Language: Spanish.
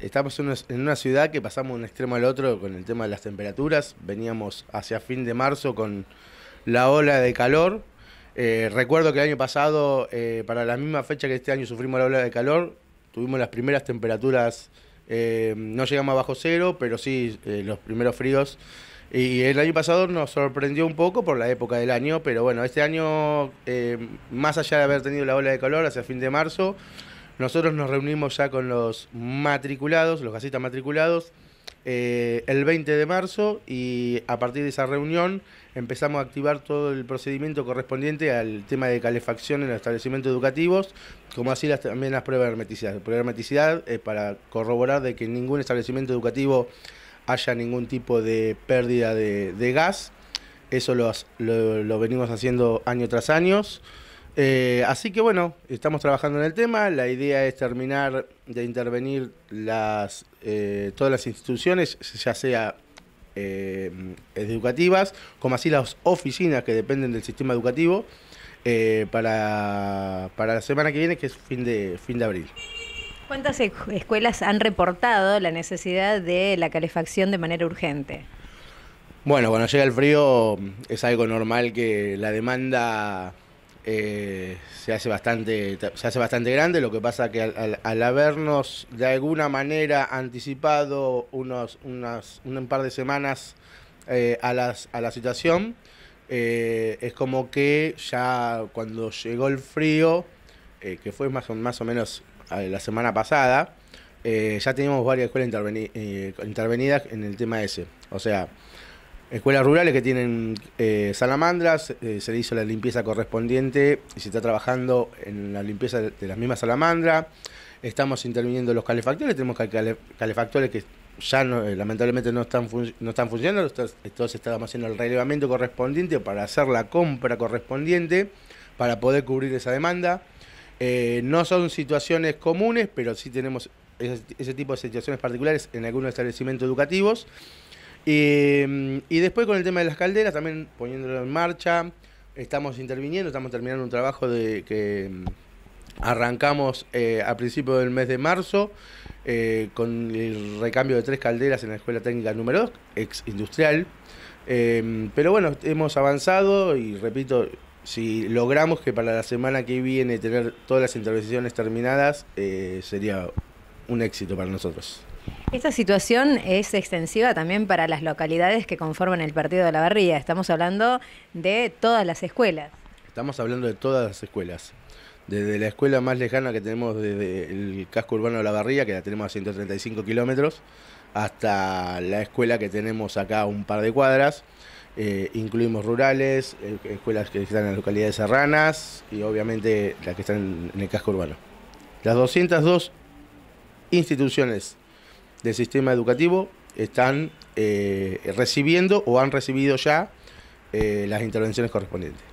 Estamos en una ciudad que pasamos de un extremo al otro con el tema de las temperaturas. Veníamos hacia fin de marzo con la ola de calor. Eh, recuerdo que el año pasado, eh, para la misma fecha que este año sufrimos la ola de calor, tuvimos las primeras temperaturas, eh, no llegamos a bajo cero, pero sí los primeros fríos. Y el año pasado nos sorprendió un poco por la época del año, pero bueno, este año, más allá de haber tenido la ola de calor hacia fin de marzo, nosotros nos reunimos ya con los matriculados, los gasistas matriculados, eh, el 20 de marzo y a partir de esa reunión empezamos a activar todo el procedimiento correspondiente al tema de calefacción en los establecimientos educativos, como así también las pruebas de hermeticidad. La prueba de hermeticidad es para corroborar de que en ningún establecimiento educativo haya ningún tipo de pérdida de, gas. Eso lo, lo venimos haciendo año tras año. Eh, así que bueno, estamos trabajando en el tema. La idea es terminar de intervenir las, eh, todas las instituciones, ya sea eh, educativas, como así las oficinas que dependen del sistema educativo, para, la semana que viene, que es fin de, fin de abril. ¿Cuántas e-, escuelas han reportado la necesidad de la calefacción de manera urgente? Bueno, cuando llega el frío es algo normal que la demanda eh, se, hace bastante, se hace bastante grande, lo que pasa que al, habernos de alguna manera anticipado unos, unas, un par de semanas eh, a, la situación, eh, es como que ya cuando llegó el frío, eh, que fue más o, más o menos la semana pasada, ya teníamos varias escuelas intervenidas en el tema ese. O sea, Escuelas rurales que tienen eh, salamandras, eh, se le hizo la limpieza correspondiente y se está trabajando en la limpieza de, las mismas salamandras. Estamos interviniendo los calefactores, tenemos calefactores que ya eh, lamentablemente no están, no están funcionando, todos estamos haciendo el relevamiento correspondiente para hacer la compra correspondiente para poder cubrir esa demanda. no son situaciones comunes, pero sí tenemos ese tipo de situaciones particulares en algunos establecimientos educativos. Em, y después con el tema de las calderas, también poniéndolo en marcha, estamos interviniendo, estamos terminando un trabajo de que em, arrancamos eh, a principios del mes de marzo eh, con el recambio de tres calderas en la Escuela Técnica número 2, ex industrial. Em, pero bueno, hemos avanzado y repito, si logramos que para la semana que viene tener todas las intervenciones terminadas, eh, sería un éxito para nosotros. Esta situación es extensiva también para las localidades que conforman el Partido de la Barría. Estamos hablando de todas las escuelas. Estamos hablando de todas las escuelas. Desde la escuela más lejana que tenemos desde el casco urbano de la Barría, que la tenemos a 135 kilómetros, hasta la escuela que tenemos acá a un par de cuadras. Eh, incluimos rurales, eh, escuelas que están en las localidades serranas y obviamente las que están en el casco urbano. Las 202 instituciones del sistema educativo están eh, recibiendo o han recibido ya eh, las intervenciones correspondientes.